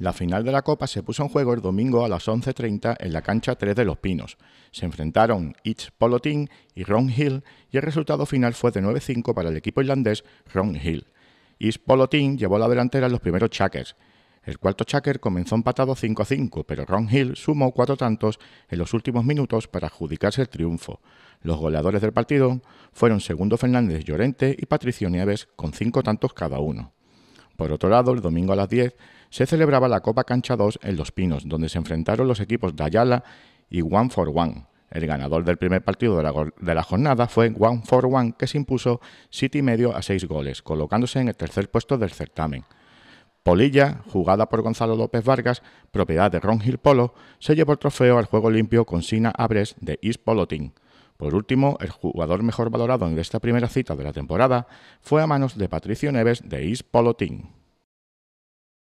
La final de la Copa se puso en juego el domingo a las 11.30 en la cancha 3 de Los Pinos. Se enfrentaron Itch Polotín y Ron Hill y el resultado final fue de 9-5 para el equipo irlandés Ron Hill. Itch Polotín llevó la delantera en los primeros chakers. El cuarto checker comenzó empatado 5-5, pero Ron Hill sumó cuatro tantos en los últimos minutos para adjudicarse el triunfo. Los goleadores del partido fueron Segundo Fernández Llorente y Patricio Nieves con cinco tantos cada uno. Por otro lado, el domingo a las 10 se celebraba la Copa Cancha 2 en Los Pinos, donde se enfrentaron los equipos Dayala y One for One. El ganador del primer partido de la, jornada fue One for One, que se impuso siete y medio a seis goles, colocándose en el tercer puesto del certamen. Polilla, jugada por Gonzalo López Vargas, propiedad de Ron Gil Polo, se llevó el trofeo al juego limpio con Sina Abres de East Polo Por último, el jugador mejor valorado en esta primera cita de la temporada fue a manos de Patricio Neves de East Polo